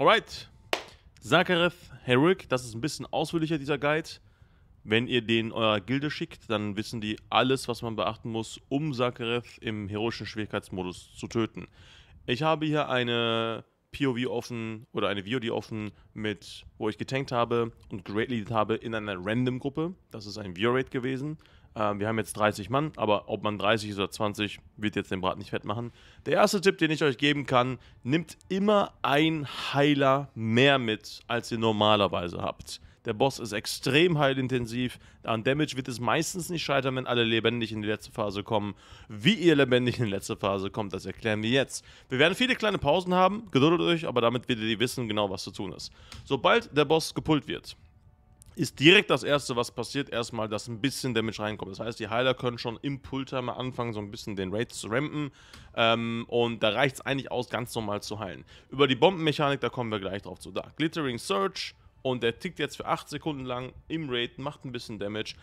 Alright. Zakareth Herrick, das ist ein bisschen ausführlicher, dieser Guide. Wenn ihr den eurer Gilde schickt, dann wissen die alles, was man beachten muss, um Zakareth im heroischen Schwierigkeitsmodus zu töten. Ich habe hier eine POV offen oder eine VOD offen, mit, wo ich getankt habe und gradeleadet habe in einer Random-Gruppe. Das ist ein view gewesen. Ähm, wir haben jetzt 30 Mann, aber ob man 30 ist oder 20, wird jetzt den Brat nicht fett machen. Der erste Tipp, den ich euch geben kann, nimmt immer ein Heiler mehr mit, als ihr normalerweise habt. Der Boss ist extrem heilintensiv. An Damage wird es meistens nicht scheitern, wenn alle lebendig in die letzte Phase kommen. Wie ihr lebendig in die letzte Phase kommt, das erklären wir jetzt. Wir werden viele kleine Pausen haben, geduldet euch, aber damit werdet ihr wissen genau, was zu tun ist. Sobald der Boss gepult wird, ist direkt das Erste, was passiert, erstmal, dass ein bisschen Damage reinkommt. Das heißt, die Heiler können schon im Pulltimer anfangen, so ein bisschen den Raid zu rampen. Ähm, und da reicht es eigentlich aus, ganz normal zu heilen. Über die Bombenmechanik, da kommen wir gleich drauf zu. Da, Glittering Surge und der tickt jetzt für 8 Sekunden lang im Raid, macht ein bisschen Damage.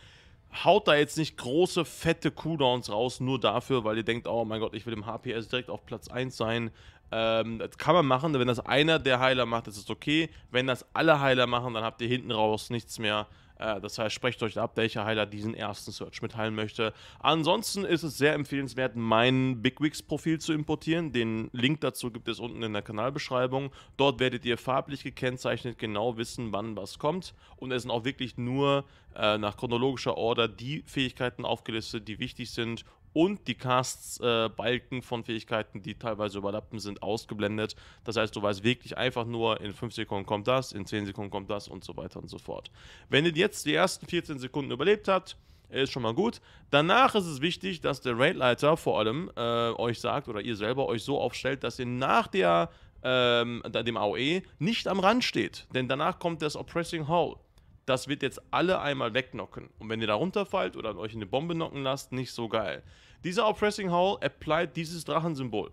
Haut da jetzt nicht große, fette Cooldowns raus, nur dafür, weil ihr denkt, oh mein Gott, ich will im HPS direkt auf Platz 1 sein. Ähm, das kann man machen, wenn das einer der Heiler macht, ist es okay. Wenn das alle Heiler machen, dann habt ihr hinten raus nichts mehr. Äh, das heißt, sprecht euch ab, welcher Heiler diesen ersten Search mitteilen möchte. Ansonsten ist es sehr empfehlenswert, mein BigWix-Profil zu importieren. Den Link dazu gibt es unten in der Kanalbeschreibung. Dort werdet ihr farblich gekennzeichnet genau wissen, wann was kommt. Und es sind auch wirklich nur äh, nach chronologischer Order die Fähigkeiten aufgelistet, die wichtig sind und die Casts-Balken äh, von Fähigkeiten, die teilweise überlappen sind, ausgeblendet. Das heißt, du weißt wirklich einfach nur, in 5 Sekunden kommt das, in 10 Sekunden kommt das und so weiter und so fort. Wenn ihr jetzt die ersten 14 Sekunden überlebt habt, ist schon mal gut. Danach ist es wichtig, dass der Raidleiter vor allem äh, euch sagt oder ihr selber euch so aufstellt, dass ihr nach der ähm, dem AOE nicht am Rand steht. Denn danach kommt das Oppressing Hall. Das wird jetzt alle einmal wegnocken. Und wenn ihr da runterfallt oder euch eine Bombe knocken lasst, nicht so geil. Dieser Oppressing Howl applied dieses Drachensymbol.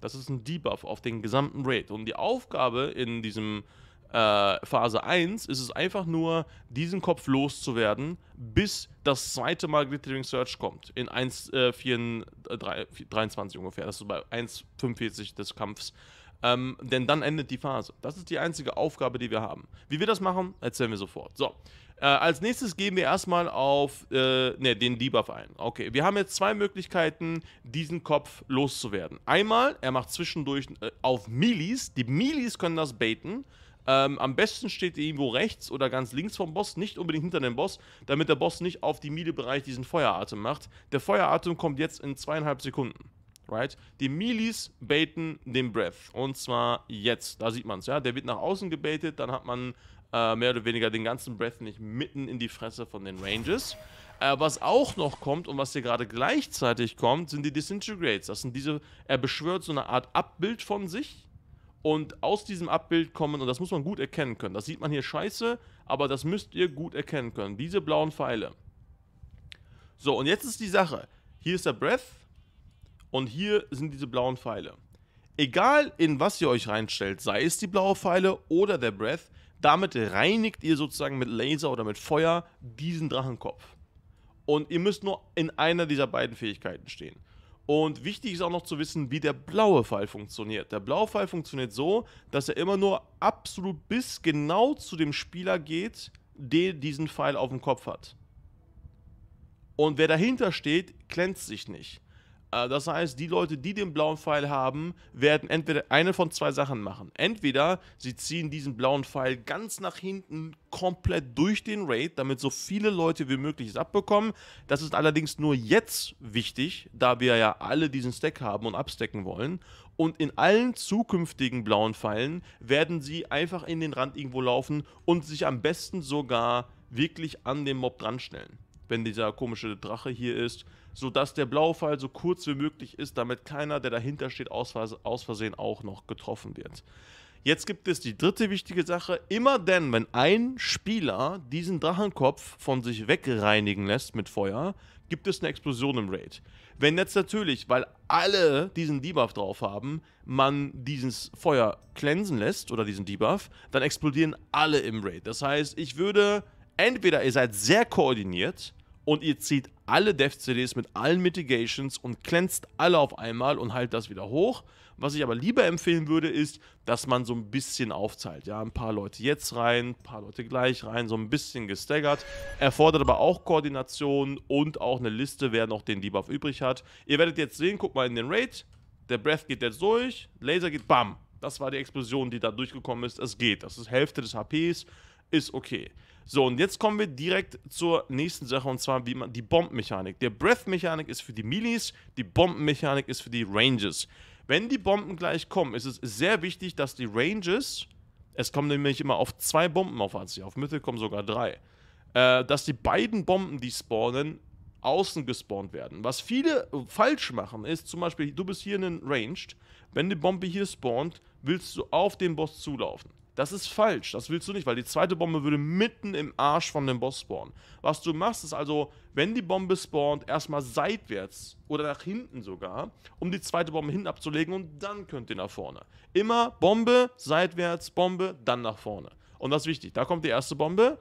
Das ist ein Debuff auf den gesamten Raid. Und die Aufgabe in diesem äh, Phase 1 ist es einfach nur, diesen Kopf loszuwerden, bis das zweite Mal Glittering Search kommt. In 1,23 äh, 4, ungefähr. Das ist bei 1,45 des Kampfs ähm, denn dann endet die Phase. Das ist die einzige Aufgabe, die wir haben. Wie wir das machen, erzählen wir sofort. So. Äh, als nächstes gehen wir erstmal auf äh, ne, den Debuff ein. Okay, wir haben jetzt zwei Möglichkeiten, diesen Kopf loszuwerden. Einmal, er macht zwischendurch äh, auf Milis. Die Milis können das baiten. Ähm, am besten steht er irgendwo rechts oder ganz links vom Boss, nicht unbedingt hinter dem Boss, damit der Boss nicht auf die Miele-Bereich diesen Feueratem macht. Der Feueratem kommt jetzt in zweieinhalb Sekunden right? Die Milis baiten den Breath. Und zwar jetzt. Da sieht man es, ja. Der wird nach außen gebaitet, dann hat man äh, mehr oder weniger den ganzen Breath nicht mitten in die Fresse von den Ranges. Äh, was auch noch kommt und was hier gerade gleichzeitig kommt, sind die Disintegrates. Das sind diese, er beschwört so eine Art Abbild von sich. Und aus diesem Abbild kommen, und das muss man gut erkennen können, das sieht man hier scheiße, aber das müsst ihr gut erkennen können, diese blauen Pfeile. So, und jetzt ist die Sache. Hier ist der Breath, und hier sind diese blauen Pfeile. Egal in was ihr euch reinstellt, sei es die blaue Pfeile oder der Breath, damit reinigt ihr sozusagen mit Laser oder mit Feuer diesen Drachenkopf. Und ihr müsst nur in einer dieser beiden Fähigkeiten stehen. Und wichtig ist auch noch zu wissen, wie der blaue Pfeil funktioniert. Der blaue Pfeil funktioniert so, dass er immer nur absolut bis genau zu dem Spieler geht, der diesen Pfeil auf dem Kopf hat. Und wer dahinter steht, glänzt sich nicht. Äh, das heißt, die Leute, die den blauen Pfeil haben, werden entweder eine von zwei Sachen machen. Entweder sie ziehen diesen blauen Pfeil ganz nach hinten komplett durch den Raid, damit so viele Leute wie möglich es abbekommen. Das ist allerdings nur jetzt wichtig, da wir ja alle diesen Stack haben und abstecken wollen. Und in allen zukünftigen blauen Pfeilen werden sie einfach in den Rand irgendwo laufen und sich am besten sogar wirklich an den Mob dranstellen wenn dieser komische Drache hier ist, sodass der Blaufall so kurz wie möglich ist, damit keiner, der dahinter steht, aus, aus Versehen auch noch getroffen wird. Jetzt gibt es die dritte wichtige Sache. Immer denn, wenn ein Spieler diesen Drachenkopf von sich wegreinigen lässt mit Feuer, gibt es eine Explosion im Raid. Wenn jetzt natürlich, weil alle diesen Debuff drauf haben, man dieses Feuer cleansen lässt oder diesen Debuff, dann explodieren alle im Raid. Das heißt, ich würde Entweder ihr seid sehr koordiniert und ihr zieht alle Dev-CDs mit allen Mitigations und glänzt alle auf einmal und halt das wieder hoch. Was ich aber lieber empfehlen würde, ist, dass man so ein bisschen aufteilt. Ja, ein paar Leute jetzt rein, ein paar Leute gleich rein, so ein bisschen gestaggert. Erfordert aber auch Koordination und auch eine Liste, wer noch den Debuff übrig hat. Ihr werdet jetzt sehen, guckt mal in den Raid. Der Breath geht jetzt durch, Laser geht bam. Das war die Explosion, die da durchgekommen ist. Es geht. Das ist Hälfte des HPs, ist okay. So, und jetzt kommen wir direkt zur nächsten Sache und zwar wie man, die Bombenmechanik. Der Breath-Mechanik ist für die Minis, die Bombenmechanik ist für die Ranges. Wenn die Bomben gleich kommen, ist es sehr wichtig, dass die Ranges, es kommen nämlich immer auf zwei Bomben auf AC, auf Mittel kommen sogar drei, äh, dass die beiden Bomben, die spawnen, außen gespawnt werden. Was viele falsch machen, ist zum Beispiel, du bist hier in den Ranged, wenn die Bombe hier spawnt, willst du auf den Boss zulaufen. Das ist falsch, das willst du nicht, weil die zweite Bombe würde mitten im Arsch von dem Boss spawnen. Was du machst, ist also, wenn die Bombe spawnt, erstmal seitwärts oder nach hinten sogar, um die zweite Bombe hinten abzulegen und dann könnt ihr nach vorne. Immer Bombe, seitwärts, Bombe, dann nach vorne. Und das ist wichtig, da kommt die erste Bombe,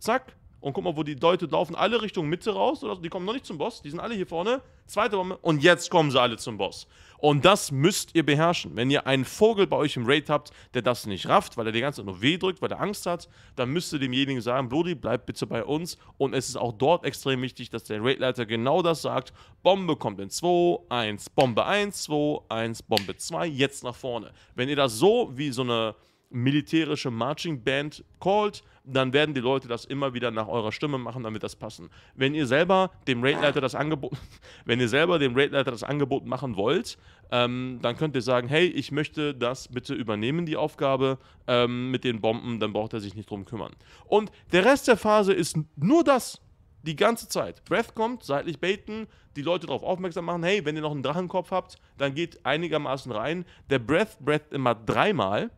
zack, und guck mal, wo die Leute laufen, alle Richtung Mitte raus oder so. Die kommen noch nicht zum Boss, die sind alle hier vorne. Zweite Bombe und jetzt kommen sie alle zum Boss. Und das müsst ihr beherrschen. Wenn ihr einen Vogel bei euch im Raid habt, der das nicht rafft, weil er die ganze Zeit nur weh drückt, weil er Angst hat, dann müsst ihr demjenigen sagen, Blodi, bleib bitte bei uns. Und es ist auch dort extrem wichtig, dass der Raidleiter genau das sagt. Bombe kommt in 2, 1, Bombe 1, 2, 1, Bombe 2, jetzt nach vorne. Wenn ihr das so wie so eine militärische Marching Band callt, dann werden die Leute das immer wieder nach eurer Stimme machen, damit das passen. Wenn ihr selber dem Raidleiter das Angebot, wenn ihr selber dem Raidleiter das Angebot machen wollt, ähm, dann könnt ihr sagen, hey, ich möchte das bitte übernehmen, die Aufgabe ähm, mit den Bomben, dann braucht er sich nicht drum kümmern. Und der Rest der Phase ist nur das, die ganze Zeit. Breath kommt, seitlich baiten, die Leute darauf aufmerksam machen, hey, wenn ihr noch einen Drachenkopf habt, dann geht einigermaßen rein. Der Breath breath immer dreimal.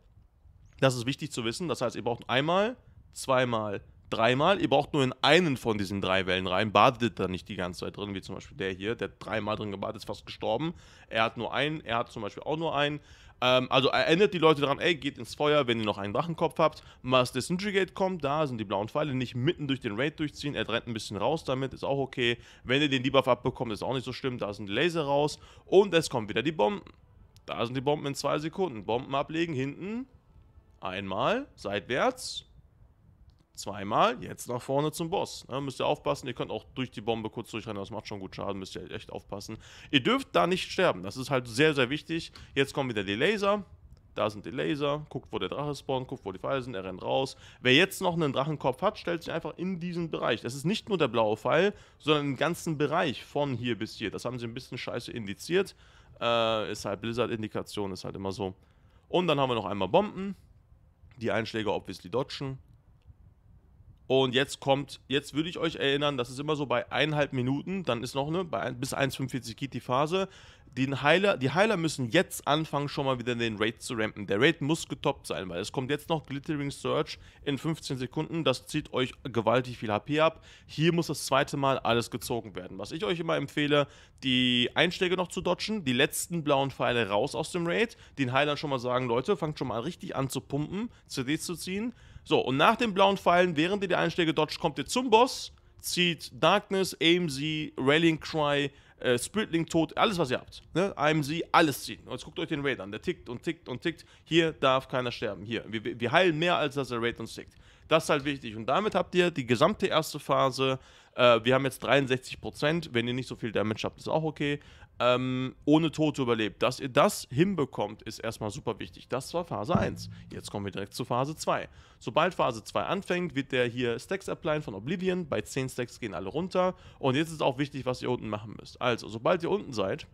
Das ist wichtig zu wissen. Das heißt, ihr braucht einmal zweimal, dreimal. Ihr braucht nur in einen von diesen drei Wellen rein. Badet da nicht die ganze Zeit drin, wie zum Beispiel der hier, der dreimal drin gebadet ist, fast gestorben. Er hat nur einen, er hat zum Beispiel auch nur einen. Ähm, also erinnert die Leute daran, ey, geht ins Feuer, wenn ihr noch einen Drachenkopf habt. Mars Disintegrate kommt, da sind die blauen Pfeile, nicht mitten durch den Raid durchziehen. Er rennt ein bisschen raus damit, ist auch okay. Wenn ihr den Debuff abbekommt, ist auch nicht so schlimm, da sind die Laser raus. Und es kommen wieder die Bomben. Da sind die Bomben in zwei Sekunden. Bomben ablegen, hinten. Einmal, seitwärts, zweimal, jetzt nach vorne zum Boss. Ja, ne, müsst ihr aufpassen, ihr könnt auch durch die Bombe kurz durchrennen, das macht schon gut Schaden, müsst ihr echt aufpassen. Ihr dürft da nicht sterben, das ist halt sehr, sehr wichtig. Jetzt kommen wieder die Laser, da sind die Laser, guckt, wo der Drache spawnt, guckt, wo die Pfeile sind, er rennt raus. Wer jetzt noch einen Drachenkopf hat, stellt sich einfach in diesen Bereich. Das ist nicht nur der blaue Pfeil, sondern im ganzen Bereich von hier bis hier. Das haben sie ein bisschen scheiße indiziert. Äh, ist halt Blizzard-Indikation, ist halt immer so. Und dann haben wir noch einmal Bomben. Die Einschläge obviously dodgen. Und jetzt kommt, jetzt würde ich euch erinnern, das ist immer so bei eineinhalb Minuten, dann ist noch eine, bei, bis 1,45 geht die Phase. Den Heiler, die Heiler müssen jetzt anfangen, schon mal wieder den Raid zu rampen. Der Raid muss getoppt sein, weil es kommt jetzt noch Glittering Surge in 15 Sekunden. Das zieht euch gewaltig viel HP ab. Hier muss das zweite Mal alles gezogen werden. Was ich euch immer empfehle, die Einschläge noch zu dodgen, die letzten blauen Pfeile raus aus dem Raid, den Heilern schon mal sagen, Leute, fangt schon mal richtig an zu pumpen, CDs zu ziehen. So, und nach den blauen Pfeilen, während ihr die Einschläge dodgt, kommt ihr zum Boss, zieht Darkness, AMZ, Rallying Cry, äh, Spiritling Tod, alles was ihr habt. Ne? AMZ, alles ziehen. Und jetzt guckt euch den Raid an. Der tickt und tickt und tickt. Hier darf keiner sterben. Hier. Wir, wir heilen mehr, als dass der Raid uns tickt. Das ist halt wichtig. Und damit habt ihr die gesamte erste Phase. Äh, wir haben jetzt 63%. Wenn ihr nicht so viel Damage habt, ist auch okay ähm, ohne Tod überlebt. Dass ihr das hinbekommt, ist erstmal super wichtig. Das war Phase 1. Jetzt kommen wir direkt zu Phase 2. Sobald Phase 2 anfängt, wird der hier Stacks applyen von Oblivion. Bei 10 Stacks gehen alle runter. Und jetzt ist auch wichtig, was ihr unten machen müsst. Also, sobald ihr unten seid,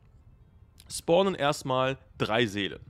spawnen erstmal drei Seelen.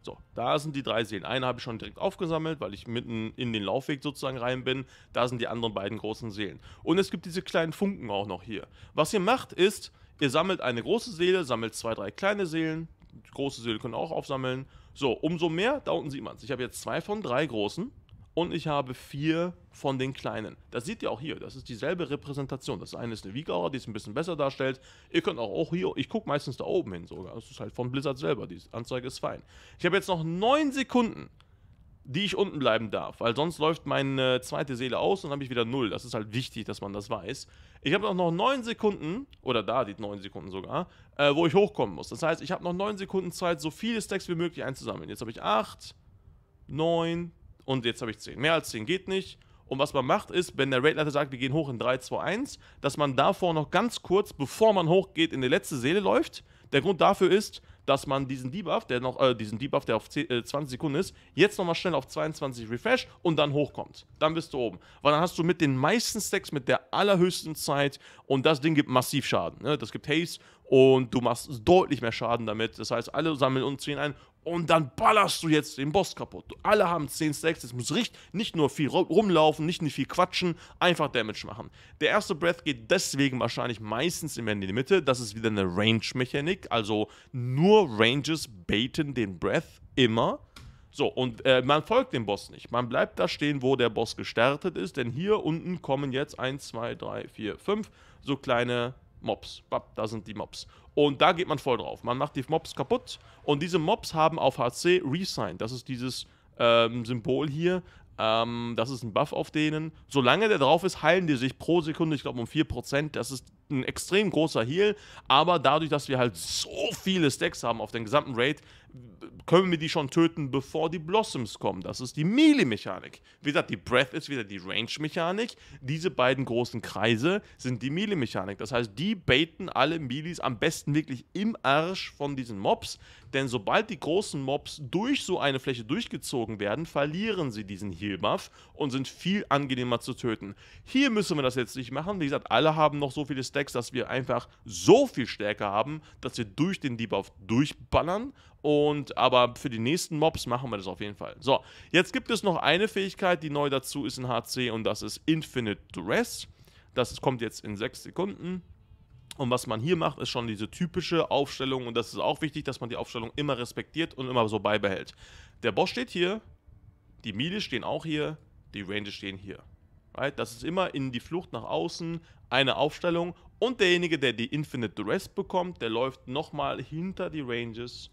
So, da sind die drei Seelen. Eine habe ich schon direkt aufgesammelt, weil ich mitten in den Laufweg sozusagen rein bin. Da sind die anderen beiden großen Seelen. Und es gibt diese kleinen Funken auch noch hier. Was ihr macht ist, Ihr sammelt eine große Seele, sammelt zwei, drei kleine Seelen. Die große Seele können auch aufsammeln. So, umso mehr, da unten sieht man es. Ich habe jetzt zwei von drei großen und ich habe vier von den kleinen. Das seht ihr auch hier, das ist dieselbe Repräsentation. Das eine ist eine Wiegauer, die es ein bisschen besser darstellt. Ihr könnt auch, auch hier, ich gucke meistens da oben hin sogar. Das ist halt von Blizzard selber, die Anzeige ist fein. Ich habe jetzt noch neun Sekunden die ich unten bleiben darf, weil sonst läuft meine zweite Seele aus und dann habe ich wieder null. Das ist halt wichtig, dass man das weiß. Ich habe noch neun Sekunden, oder da die neun Sekunden sogar, äh, wo ich hochkommen muss. Das heißt, ich habe noch neun Sekunden Zeit, so viele Stacks wie möglich einzusammeln. Jetzt habe ich acht, neun und jetzt habe ich zehn. Mehr als zehn geht nicht. Und was man macht ist, wenn der Raidleiter sagt, wir gehen hoch in 3, 2, 1, dass man davor noch ganz kurz, bevor man hochgeht, in die letzte Seele läuft. Der Grund dafür ist, dass man diesen Debuff, der noch, äh, diesen Debuff, der auf 10, äh, 20 Sekunden ist, jetzt nochmal schnell auf 22 refresh und dann hochkommt. Dann bist du oben. Weil dann hast du mit den meisten Stacks, mit der allerhöchsten Zeit und das Ding gibt massiv Schaden. Ne? Das gibt Haze und du machst deutlich mehr Schaden damit. Das heißt, alle sammeln uns ziehen ein und dann ballerst du jetzt den Boss kaputt. Alle haben 10 Stacks, es muss richtig, nicht nur viel rumlaufen, nicht nur viel quatschen, einfach Damage machen. Der erste Breath geht deswegen wahrscheinlich meistens immer in die Mitte, das ist wieder eine Range-Mechanik, also nur Ranges baiten den Breath immer. So, und äh, man folgt dem Boss nicht. Man bleibt da stehen, wo der Boss gestartet ist, denn hier unten kommen jetzt 1, 2, 3, 4, 5 so kleine Mobs. Bap, da sind die Mobs. Und da geht man voll drauf. Man macht die Mobs kaputt und diese Mobs haben auf HC resigned. Das ist dieses ähm, Symbol hier. Ähm, das ist ein Buff auf denen. Solange der drauf ist, heilen die sich pro Sekunde, ich glaube, um 4%. Das ist ein extrem großer Heal. Aber dadurch, dass wir halt so viele Stacks haben auf den gesamten Raid, können wir die schon töten, bevor die Blossoms kommen. Das ist die Melee-Mechanik. Wie gesagt, die Breath ist wieder die Range-Mechanik. Diese beiden großen Kreise sind die Melee-Mechanik. Das heißt, die baiten alle Melees am besten wirklich im Arsch von diesen Mobs. Denn sobald die großen Mobs durch so eine Fläche durchgezogen werden, verlieren sie diesen Heal-Buff und sind viel angenehmer zu töten. Hier müssen wir das jetzt nicht machen. Wie gesagt, alle haben noch so viele Stacks, dass wir einfach so viel Stärke haben, dass wir durch den Debuff durchballern und aber für die nächsten Mobs machen wir das auf jeden Fall. So, jetzt gibt es noch eine Fähigkeit, die neu dazu ist in HC und das ist Infinite Duress. Das kommt jetzt in 6 Sekunden. Und was man hier macht, ist schon diese typische Aufstellung und das ist auch wichtig, dass man die Aufstellung immer respektiert und immer so beibehält. Der Boss steht hier, die Miele stehen auch hier, die Ranger stehen hier. Right? Das ist immer in die Flucht nach außen eine Aufstellung und derjenige, der die Infinite Duress bekommt, der läuft nochmal hinter die Ranges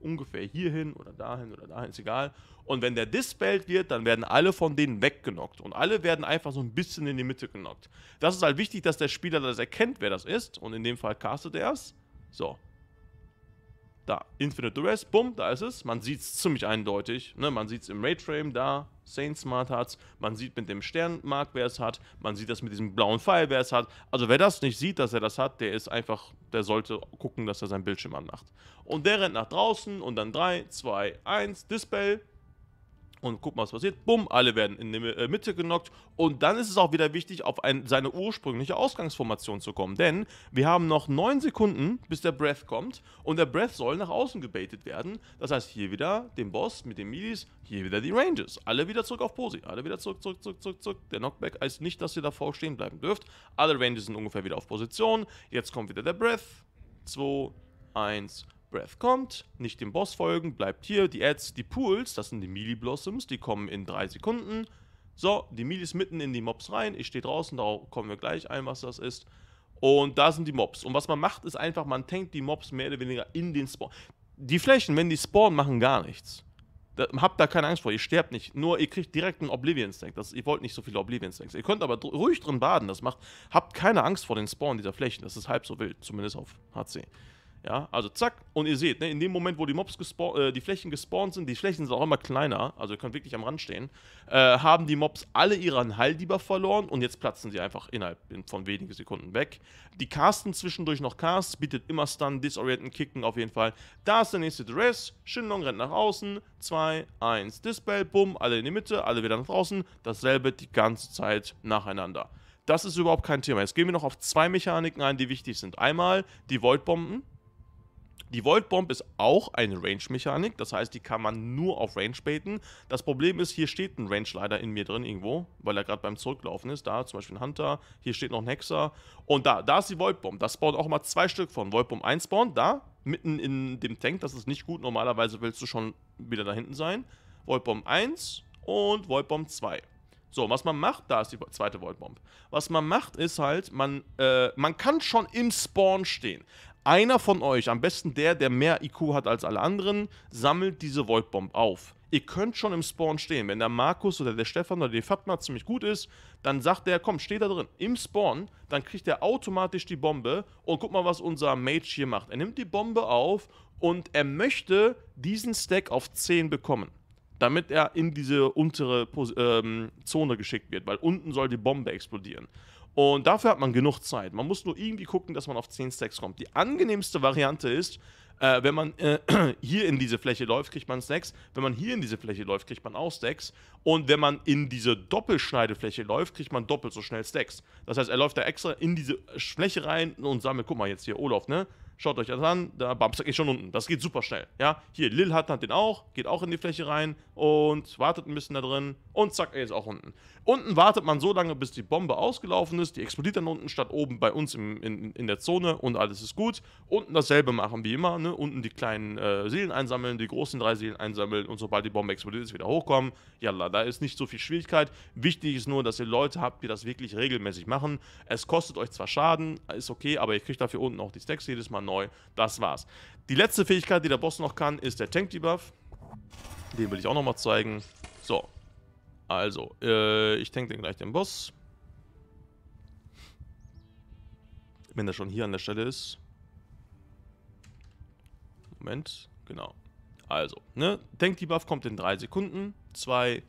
ungefähr hierhin oder dahin oder dahin, ist egal. Und wenn der dispelled wird, dann werden alle von denen weggenockt. Und alle werden einfach so ein bisschen in die Mitte genockt. Das ist halt wichtig, dass der Spieler das erkennt, wer das ist. Und in dem Fall castet er es. So. Da, Infinite Duress, bumm, da ist es. Man sieht es ziemlich eindeutig. Ne? Man sieht es im Rayframe, da, Saint Smart hat Man sieht mit dem Sternmark, wer es hat. Man sieht das mit diesem blauen Pfeil, wer es hat. Also wer das nicht sieht, dass er das hat, der ist einfach, der sollte gucken, dass er seinen Bildschirm anmacht. Und der rennt nach draußen und dann 3, 2, 1, Dispel. Und guck mal, was passiert. Bumm, alle werden in die äh, Mitte genockt. Und dann ist es auch wieder wichtig, auf ein, seine ursprüngliche Ausgangsformation zu kommen. Denn wir haben noch 9 Sekunden, bis der Breath kommt. Und der Breath soll nach außen gebaitet werden. Das heißt, hier wieder den Boss mit den Midis, hier wieder die Rangers. Alle wieder zurück auf Posi. Alle wieder zurück, zurück, zurück, zurück, zurück. Der Knockback heißt nicht, dass ihr davor stehen bleiben dürft. Alle Rangers sind ungefähr wieder auf Position. Jetzt kommt wieder der Breath. 2, 1, 2. Breath kommt, nicht dem Boss folgen, bleibt hier. Die Ads, die Pools, das sind die Melee Blossoms, die kommen in 3 Sekunden. So, die Melis mitten in die Mobs rein. Ich stehe draußen, da kommen wir gleich ein, was das ist. Und da sind die Mobs. Und was man macht, ist einfach, man tankt die Mobs mehr oder weniger in den Spawn. Die Flächen, wenn die spawnen, machen gar nichts. Da, habt da keine Angst vor, ihr sterbt nicht. Nur ihr kriegt direkt einen Oblivion-Stack. Ihr wollt nicht so viele Oblivion-Stacks. Ihr könnt aber dr ruhig drin baden. Das macht. Habt keine Angst vor den Spawn dieser Flächen. Das ist halb so wild, zumindest auf HC. Ja, also zack, und ihr seht, ne, in dem Moment, wo die Mobs äh, die Flächen gespawnt sind, die Flächen sind auch immer kleiner, also ihr könnt wirklich am Rand stehen, äh, haben die Mobs alle ihren Heildieber verloren und jetzt platzen sie einfach innerhalb von wenigen Sekunden weg. Die casten zwischendurch noch Casts, bietet immer Stun, Disorienten, Kicken auf jeden Fall. Da ist der nächste Dress, Shinlong rennt nach außen, 2, 1, Dispel, bumm, alle in die Mitte, alle wieder nach draußen, dasselbe die ganze Zeit nacheinander. Das ist überhaupt kein Thema. Jetzt gehen wir noch auf zwei Mechaniken ein, die wichtig sind. Einmal die Void-Bomben, die Void Bomb ist auch eine Range-Mechanik, das heißt, die kann man nur auf Range baiten. Das Problem ist, hier steht ein Range leider in mir drin irgendwo, weil er gerade beim Zurücklaufen ist. Da zum Beispiel ein Hunter, hier steht noch ein Hexer. Und da, da ist die Void Bomb. Das spawnt auch mal zwei Stück von. Void Bomb 1 spawnt da, mitten in dem Tank, das ist nicht gut. Normalerweise willst du schon wieder da hinten sein. Void Bomb 1 und Void Bomb 2. So, was man macht, da ist die zweite Volt Bomb. Was man macht, ist halt, man, äh, man kann schon im Spawn stehen. Einer von euch, am besten der, der mehr IQ hat als alle anderen, sammelt diese Void Bomb auf. Ihr könnt schon im Spawn stehen. Wenn der Markus oder der Stefan oder die Fatma ziemlich gut ist, dann sagt der, komm, steht da drin. Im Spawn, dann kriegt er automatisch die Bombe. Und guck mal, was unser Mage hier macht. Er nimmt die Bombe auf und er möchte diesen Stack auf 10 bekommen damit er in diese untere ähm, Zone geschickt wird, weil unten soll die Bombe explodieren. Und dafür hat man genug Zeit. Man muss nur irgendwie gucken, dass man auf 10 Stacks kommt. Die angenehmste Variante ist, äh, wenn man äh, hier in diese Fläche läuft, kriegt man Stacks. Wenn man hier in diese Fläche läuft, kriegt man auch Stacks. Und wenn man in diese Doppelschneidefläche läuft, kriegt man doppelt so schnell Stacks. Das heißt, er läuft da extra in diese Fläche rein und sammelt, guck mal jetzt hier, Olaf, ne? Schaut euch das an, der Bumster geht schon unten. Das geht super schnell. Ja, hier, Lil hat, hat den auch, geht auch in die Fläche rein und wartet ein bisschen da drin und zack, er ist auch unten. Unten wartet man so lange, bis die Bombe ausgelaufen ist, die explodiert dann unten statt oben bei uns im, in, in der Zone und alles ist gut. Unten dasselbe machen wie immer, ne? unten die kleinen äh, Seelen einsammeln, die großen drei Seelen einsammeln und sobald die Bombe explodiert ist, wieder hochkommen. Ja, da ist nicht so viel Schwierigkeit. Wichtig ist nur, dass ihr Leute habt, die das wirklich regelmäßig machen. Es kostet euch zwar Schaden, ist okay, aber ihr kriegt dafür unten auch die Stacks jedes Mal neu. Das war's. Die letzte Fähigkeit, die der Boss noch kann, ist der Tank-Debuff. Den will ich auch nochmal zeigen. So. Also, äh, ich tank den gleich den Boss. Wenn der schon hier an der Stelle ist. Moment, genau. Also, ne? Tank-Debuff kommt in 3 Sekunden. 2,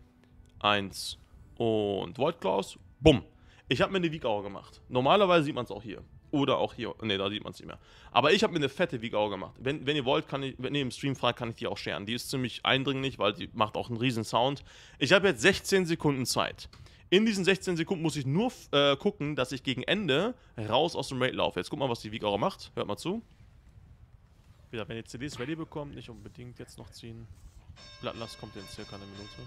1 und Void Claws. Bumm. Ich habe mir eine Wiegauer gemacht. Normalerweise sieht man es auch hier. Oder auch hier, ne, da sieht man es nicht mehr. Aber ich habe mir eine fette Wigau gemacht. Wenn, wenn ihr wollt, kann ich, wenn ihr im Stream fragt, kann ich die auch scheren. Die ist ziemlich eindringlich, weil die macht auch einen riesen Sound. Ich habe jetzt 16 Sekunden Zeit. In diesen 16 Sekunden muss ich nur äh, gucken, dass ich gegen Ende raus aus dem Raid laufe. Jetzt guck mal, was die Wigauer macht. Hört mal zu. Wieder, wenn ihr CDs ready bekommt, nicht unbedingt jetzt noch ziehen. Blattlast kommt in circa eine Minute.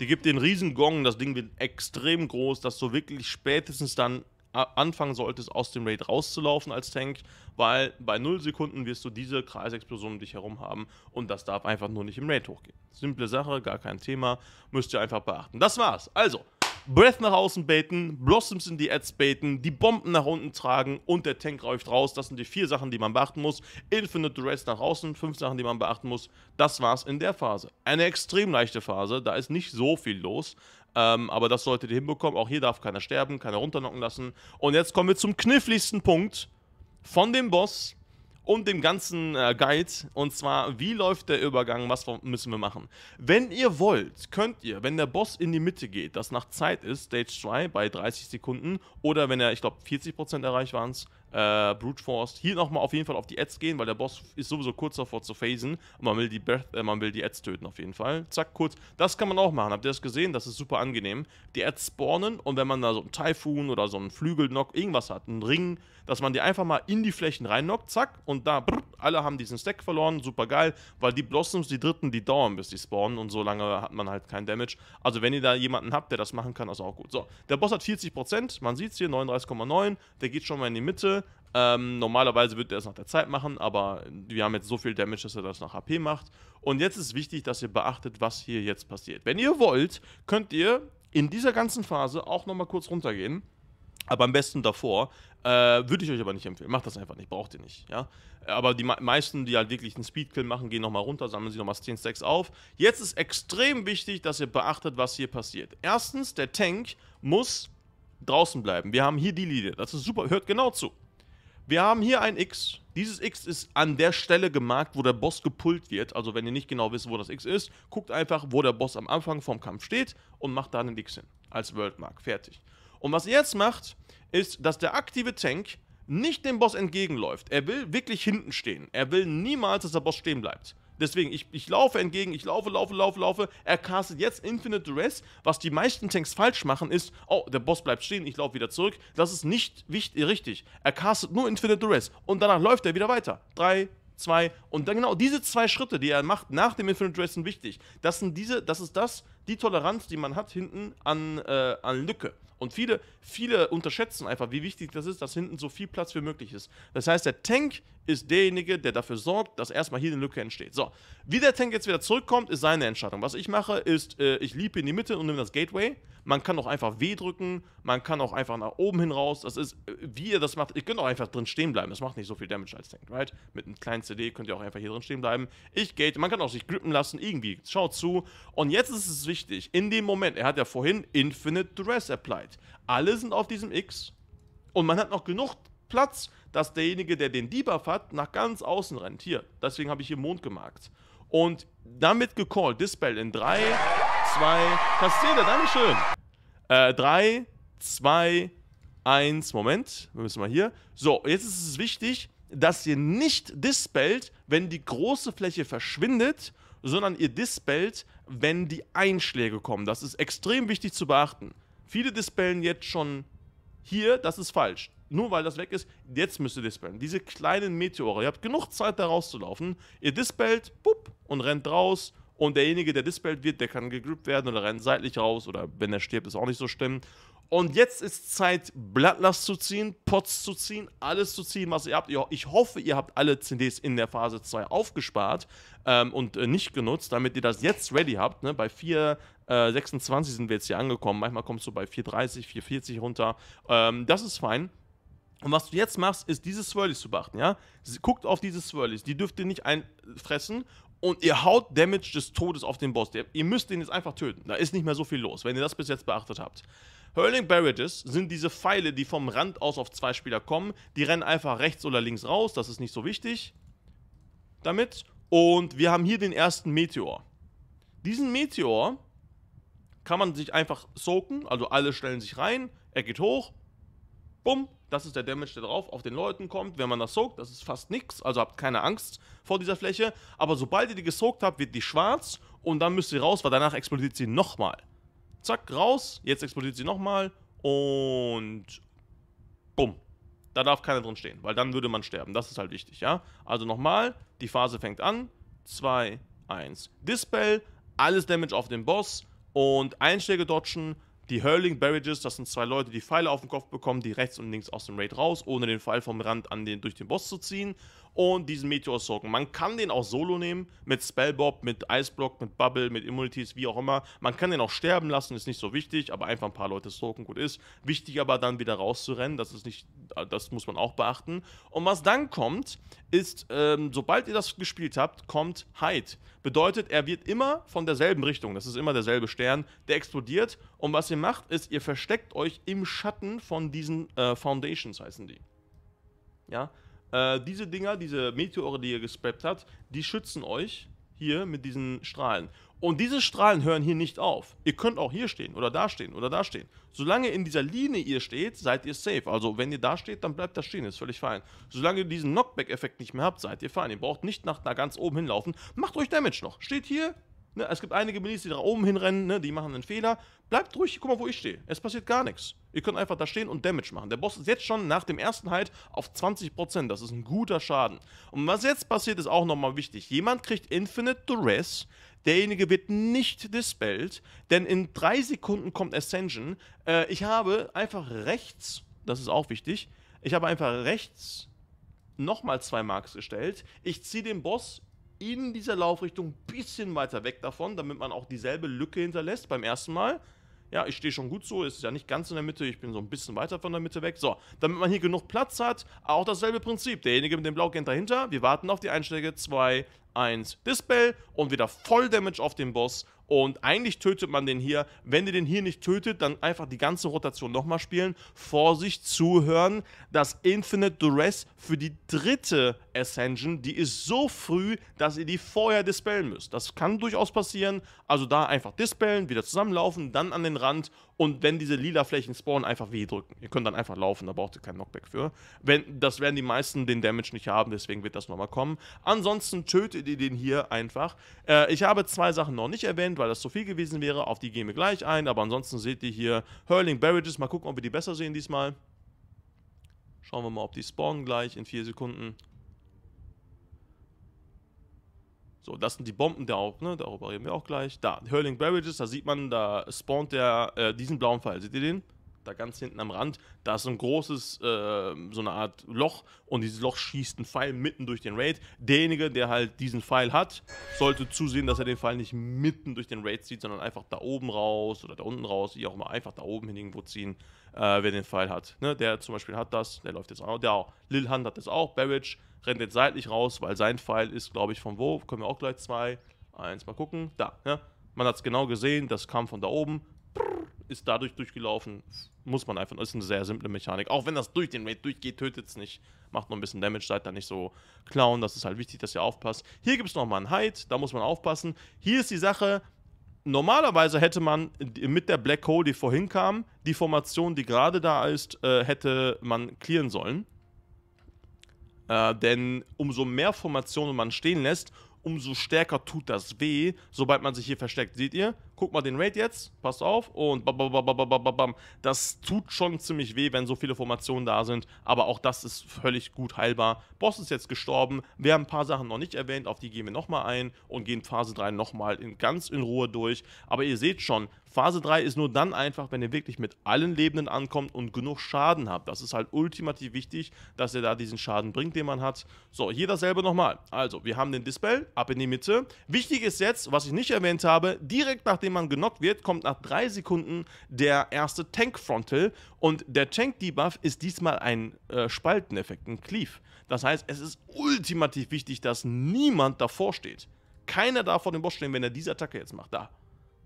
Die gibt den riesen Gong, das Ding wird extrem groß, dass du wirklich spätestens dann anfangen solltest, aus dem Raid rauszulaufen als Tank, weil bei 0 Sekunden wirst du diese Kreisexplosion um dich herum haben und das darf einfach nur nicht im Raid hochgehen. Simple Sache, gar kein Thema, müsst ihr einfach beachten. Das war's. Also, Breath nach außen baiten, Blossoms in die Ads baiten, die Bomben nach unten tragen und der Tank räuft raus. Das sind die vier Sachen, die man beachten muss. Infinite Duress nach außen, fünf Sachen, die man beachten muss. Das war's in der Phase. Eine extrem leichte Phase, da ist nicht so viel los. Ähm, aber das solltet ihr hinbekommen. Auch hier darf keiner sterben, keiner runternocken lassen. Und jetzt kommen wir zum kniffligsten Punkt von dem Boss und dem ganzen äh, Guide. Und zwar, wie läuft der Übergang, was müssen wir machen. Wenn ihr wollt, könnt ihr, wenn der Boss in die Mitte geht, das nach Zeit ist, Stage 2 bei 30 Sekunden, oder wenn er, ich glaube, 40% erreicht waren es, äh, Brute Force. Hier nochmal auf jeden Fall auf die Ads gehen, weil der Boss ist sowieso kurz davor zu phasen und man will die Breath, äh, man will die Ads töten auf jeden Fall. Zack, kurz. Das kann man auch machen. Habt ihr das gesehen? Das ist super angenehm. Die Ads spawnen und wenn man da so einen Typhoon oder so einen Flügelnock, irgendwas hat, einen Ring, dass man die einfach mal in die Flächen reinnockt, zack, und da, brr, alle haben diesen Stack verloren, super geil, weil die Blossoms, die dritten, die dauern, bis die spawnen und so lange hat man halt keinen Damage. Also wenn ihr da jemanden habt, der das machen kann, ist auch gut. So, der Boss hat 40%, man sieht es hier, 39,9, der geht schon mal in die Mitte, ähm, normalerweise wird er es nach der Zeit machen, aber wir haben jetzt so viel Damage, dass er das nach HP macht. Und jetzt ist wichtig, dass ihr beachtet, was hier jetzt passiert. Wenn ihr wollt, könnt ihr in dieser ganzen Phase auch nochmal kurz runtergehen. Aber am besten davor. Äh, Würde ich euch aber nicht empfehlen. Macht das einfach nicht. Braucht ihr nicht. Ja? Aber die meisten, die halt wirklich einen Speedkill machen, gehen nochmal runter, sammeln sie nochmal 10 Stacks auf. Jetzt ist extrem wichtig, dass ihr beachtet, was hier passiert. Erstens, der Tank muss draußen bleiben. Wir haben hier die Lide. Das ist super. Hört genau zu. Wir haben hier ein X. Dieses X ist an der Stelle gemarkt, wo der Boss gepullt wird. Also wenn ihr nicht genau wisst, wo das X ist, guckt einfach, wo der Boss am Anfang vom Kampf steht und macht da einen X hin. Als Worldmark. Fertig. Und was ihr jetzt macht, ist, dass der aktive Tank nicht dem Boss entgegenläuft. Er will wirklich hinten stehen. Er will niemals, dass der Boss stehen bleibt. Deswegen, ich, ich laufe entgegen, ich laufe, laufe, laufe, laufe. Er castet jetzt Infinite Duress. Was die meisten Tanks falsch machen, ist, oh, der Boss bleibt stehen, ich laufe wieder zurück. Das ist nicht wichtig, richtig. Er castet nur Infinite Duress und danach läuft er wieder weiter. Drei, zwei und dann genau diese zwei Schritte, die er macht nach dem Infinite Duress sind wichtig. Das sind diese, das ist das, die Toleranz, die man hat hinten an, äh, an Lücke. Und viele, viele unterschätzen einfach, wie wichtig das ist, dass hinten so viel Platz wie möglich ist. Das heißt, der Tank ist derjenige, der dafür sorgt, dass erstmal hier eine Lücke entsteht. So, wie der Tank jetzt wieder zurückkommt, ist seine Entscheidung. Was ich mache, ist, äh, ich liebe in die Mitte und nehme das Gateway. Man kann auch einfach W drücken, man kann auch einfach nach oben hin raus. Das ist, äh, wie ihr das macht, ihr könnt auch einfach drin stehen bleiben. Das macht nicht so viel Damage als Tank, right? Mit einem kleinen CD könnt ihr auch einfach hier drin stehen bleiben. Ich gate, man kann auch sich grippen lassen, irgendwie. Schaut zu. Und jetzt ist es wichtig, wichtig. In dem Moment, er hat ja vorhin Infinite Dress applied. Alle sind auf diesem X und man hat noch genug Platz, dass derjenige, der den Debuff hat, nach ganz außen rennt. Hier, deswegen habe ich hier Mond gemarkt. Und damit gecallt, Dispel in 3, 2, Kastele, Dankeschön. 3, 2, 1, Moment, wir müssen mal hier. So, jetzt ist es wichtig, dass ihr nicht dispelt, wenn die große Fläche verschwindet, sondern ihr dispelt, wenn die Einschläge kommen. Das ist extrem wichtig zu beachten. Viele dispellen jetzt schon hier, das ist falsch. Nur weil das weg ist, jetzt müsst ihr dispellen. Diese kleinen Meteore, ihr habt genug Zeit da rauszulaufen. Ihr dispellt, bupp, und rennt raus und derjenige, der dispelled wird, der kann gegrippt werden oder rennt seitlich raus oder wenn er stirbt, ist auch nicht so schlimm. Und jetzt ist Zeit, Bloodlust zu ziehen, Pots zu ziehen, alles zu ziehen, was ihr habt. Ich hoffe, ihr habt alle CDs in der Phase 2 aufgespart ähm, und äh, nicht genutzt, damit ihr das jetzt ready habt. Ne? Bei 4,26 äh, sind wir jetzt hier angekommen. Manchmal kommst du bei 4,30, 4,40 runter. Ähm, das ist fein. Und was du jetzt machst, ist diese Swirlies zu beachten, ja? Guckt auf diese Swirlies. Die dürft ihr nicht einfressen und ihr haut Damage des Todes auf den Boss. Ihr müsst ihn jetzt einfach töten. Da ist nicht mehr so viel los, wenn ihr das bis jetzt beachtet habt. Hurling Barrages sind diese Pfeile, die vom Rand aus auf zwei Spieler kommen. Die rennen einfach rechts oder links raus, das ist nicht so wichtig. Damit. Und wir haben hier den ersten Meteor. Diesen Meteor kann man sich einfach soaken, also alle stellen sich rein, er geht hoch, bumm, das ist der Damage, der drauf auf den Leuten kommt. Wenn man das soakt, das ist fast nichts. Also habt keine Angst vor dieser Fläche. Aber sobald ihr die gesoakt habt, wird die schwarz. Und dann müsst ihr raus, weil danach explodiert sie nochmal. Zack, raus. Jetzt explodiert sie nochmal. Und... Bumm. Da darf keiner drin stehen, weil dann würde man sterben. Das ist halt wichtig, ja? Also nochmal, die Phase fängt an. 2, 1. Dispel, alles Damage auf den Boss und Einschläge dodgen die Hurling Barrages, das sind zwei Leute, die Pfeile auf den Kopf bekommen, die rechts und links aus dem Raid raus, ohne den Pfeil vom Rand an den, durch den Boss zu ziehen und diesen Meteor Socken. Man kann den auch solo nehmen, mit Spellbob, mit Iceblock, mit Bubble, mit Immunities, wie auch immer. Man kann den auch sterben lassen, ist nicht so wichtig, aber einfach ein paar Leute Socken gut ist. Wichtig aber dann wieder rauszurennen, das ist nicht, das muss man auch beachten. Und was dann kommt, ist, ähm, sobald ihr das gespielt habt, kommt Hyde. Bedeutet, er wird immer von derselben Richtung, das ist immer derselbe Stern, der explodiert. Und was ihr macht, ist, ihr versteckt euch im Schatten von diesen äh, Foundations, heißen die. Ja, äh, diese Dinger, diese Meteore, die ihr gespappt habt, die schützen euch hier mit diesen Strahlen. Und diese Strahlen hören hier nicht auf. Ihr könnt auch hier stehen oder da stehen oder da stehen. Solange in dieser Linie ihr steht, seid ihr safe. Also wenn ihr da steht, dann bleibt das stehen, ist völlig fein. Solange ihr diesen Knockback-Effekt nicht mehr habt, seid ihr fein. Ihr braucht nicht nach da ganz oben hinlaufen. Macht euch Damage noch. Steht hier, Ne, es gibt einige Minis, die nach oben hinrennen, ne, die machen einen Fehler. Bleibt ruhig, guck mal, wo ich stehe. Es passiert gar nichts. Ihr könnt einfach da stehen und Damage machen. Der Boss ist jetzt schon nach dem ersten Halt auf 20%. Das ist ein guter Schaden. Und was jetzt passiert, ist auch nochmal wichtig. Jemand kriegt Infinite Duress. Derjenige wird nicht dispelled, denn in drei Sekunden kommt Ascension. Äh, ich habe einfach rechts, das ist auch wichtig, ich habe einfach rechts nochmal zwei Marks gestellt. Ich ziehe den Boss in dieser Laufrichtung ein bisschen weiter weg davon, damit man auch dieselbe Lücke hinterlässt beim ersten Mal. Ja, ich stehe schon gut so, ist ja nicht ganz in der Mitte, ich bin so ein bisschen weiter von der Mitte weg. So, damit man hier genug Platz hat, auch dasselbe Prinzip. Derjenige mit dem Blau geht dahinter, wir warten auf die Einschläge, 2, 1, Dispel und wieder Voll Damage auf den Boss. Und eigentlich tötet man den hier. Wenn ihr den hier nicht tötet, dann einfach die ganze Rotation nochmal spielen. Vorsicht, zuhören. Das Infinite Duress für die dritte Ascension, die ist so früh, dass ihr die vorher dispellen müsst. Das kann durchaus passieren. Also da einfach dispellen, wieder zusammenlaufen, dann an den Rand und wenn diese lila Flächen spawnen, einfach W drücken. Ihr könnt dann einfach laufen, da braucht ihr keinen Knockback für. Wenn, das werden die meisten den Damage nicht haben, deswegen wird das nochmal kommen. Ansonsten tötet ihr den hier einfach. Äh, ich habe zwei Sachen noch nicht erwähnt, weil das zu viel gewesen wäre. Auf die gehen wir gleich ein, aber ansonsten seht ihr hier Hurling Barrages. Mal gucken, ob wir die besser sehen diesmal. Schauen wir mal, ob die spawnen gleich in vier Sekunden. So, das sind die Bomben, der auch, ne? darüber reden wir auch gleich. Da, Hurling Barrages, da sieht man, da spawnt der äh, diesen blauen Pfeil. Seht ihr den? da ganz hinten am Rand, da ist so ein großes, äh, so eine Art Loch und dieses Loch schießt einen Pfeil mitten durch den Raid. Derjenige, der halt diesen Pfeil hat, sollte zusehen, dass er den Pfeil nicht mitten durch den Raid zieht, sondern einfach da oben raus oder da unten raus, wie auch immer, einfach da oben hin irgendwo ziehen, äh, wer den Pfeil hat. Ne? Der zum Beispiel hat das, der läuft jetzt auch, der auch. Lil Hand hat das auch, Barrage rennt jetzt seitlich raus, weil sein Pfeil ist, glaube ich, von wo? Können wir auch gleich zwei, eins, mal gucken, da, ne? Man hat es genau gesehen, das kam von da oben, ist dadurch durchgelaufen. Muss man einfach. Ist eine sehr simple Mechanik. Auch wenn das durch den Raid durchgeht, tötet es nicht. Macht noch ein bisschen Damage, seid da nicht so clown. Das ist halt wichtig, dass ihr aufpasst. Hier gibt es nochmal einen Hide, da muss man aufpassen. Hier ist die Sache. Normalerweise hätte man mit der Black Hole, die vorhin kam, die Formation, die gerade da ist, äh, hätte man clearen sollen. Äh, denn umso mehr Formationen man stehen lässt, umso stärker tut das weh, sobald man sich hier versteckt. Seht ihr? Guck mal den Raid jetzt, passt auf und bam, bam, bam, bam, Das tut schon ziemlich weh, wenn so viele Formationen da sind, aber auch das ist völlig gut heilbar. Boss ist jetzt gestorben, wir haben ein paar Sachen noch nicht erwähnt, auf die gehen wir nochmal ein und gehen Phase 3 nochmal in, ganz in Ruhe durch. Aber ihr seht schon, Phase 3 ist nur dann einfach, wenn ihr wirklich mit allen Lebenden ankommt und genug Schaden habt. Das ist halt ultimativ wichtig, dass ihr da diesen Schaden bringt, den man hat. So, hier dasselbe nochmal. Also, wir haben den Dispel, ab in die Mitte. Wichtig ist jetzt, was ich nicht erwähnt habe, direkt nachdem man genockt wird, kommt nach 3 Sekunden der erste Tank Frontal und der Tank Debuff ist diesmal ein äh, Spalteneffekt, ein Cleave. Das heißt, es ist ultimativ wichtig, dass niemand davor steht. Keiner darf vor dem Boss stehen, wenn er diese Attacke jetzt macht. Da.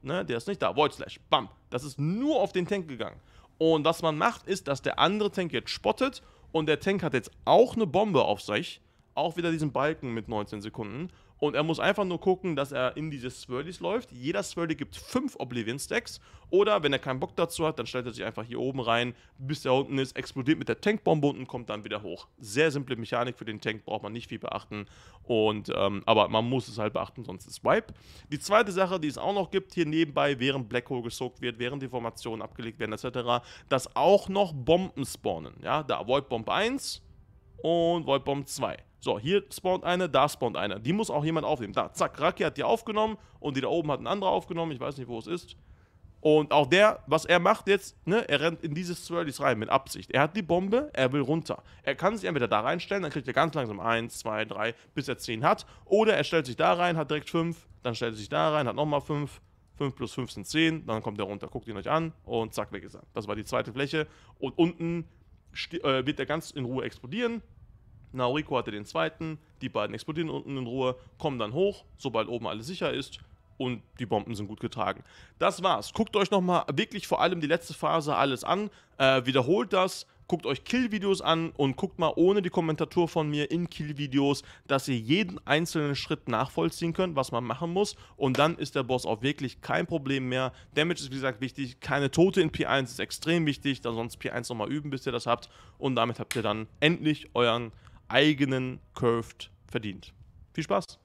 Ne, der ist nicht da. Void Slash. Bam. Das ist nur auf den Tank gegangen. Und was man macht, ist, dass der andere Tank jetzt spottet und der Tank hat jetzt auch eine Bombe auf sich. Auch wieder diesen Balken mit 19 Sekunden. Und er muss einfach nur gucken, dass er in diese Swirlies läuft. Jeder Swirly gibt fünf Oblivion-Stacks. Oder wenn er keinen Bock dazu hat, dann stellt er sich einfach hier oben rein, bis er unten ist, explodiert mit der Tankbombe und kommt dann wieder hoch. Sehr simple Mechanik für den Tank, braucht man nicht viel beachten. Und, ähm, aber man muss es halt beachten, sonst ist Wipe. Die zweite Sache, die es auch noch gibt, hier nebenbei, während Black Hole gesoakt wird, während die Formationen abgelegt werden, etc., dass auch noch Bomben spawnen. Ja, da Void Bomb 1 und Void Bomb 2. So, hier spawnt eine, da spawnt eine. Die muss auch jemand aufnehmen. Da, zack, Raki hat die aufgenommen und die da oben hat ein anderer aufgenommen. Ich weiß nicht, wo es ist. Und auch der, was er macht jetzt, ne, er rennt in dieses Swirlies rein mit Absicht. Er hat die Bombe, er will runter. Er kann sich entweder da reinstellen, dann kriegt er ganz langsam 1, 2, 3, bis er 10 hat. Oder er stellt sich da rein, hat direkt 5, dann stellt er sich da rein, hat nochmal 5. 5 plus 5 sind 10, dann kommt er runter, guckt ihn euch an und zack, weg ist er. Das war die zweite Fläche. Und unten äh, wird er ganz in Ruhe explodieren, Nauriko hatte den zweiten, die beiden explodieren unten in Ruhe, kommen dann hoch, sobald oben alles sicher ist und die Bomben sind gut getragen. Das war's. Guckt euch nochmal wirklich vor allem die letzte Phase alles an, äh, wiederholt das, guckt euch Kill-Videos an und guckt mal ohne die Kommentatur von mir in Kill-Videos, dass ihr jeden einzelnen Schritt nachvollziehen könnt, was man machen muss. Und dann ist der Boss auch wirklich kein Problem mehr. Damage ist wie gesagt wichtig, keine Tote in P1 ist extrem wichtig, dann sonst P1 nochmal üben, bis ihr das habt. Und damit habt ihr dann endlich euren eigenen Curved verdient. Viel Spaß!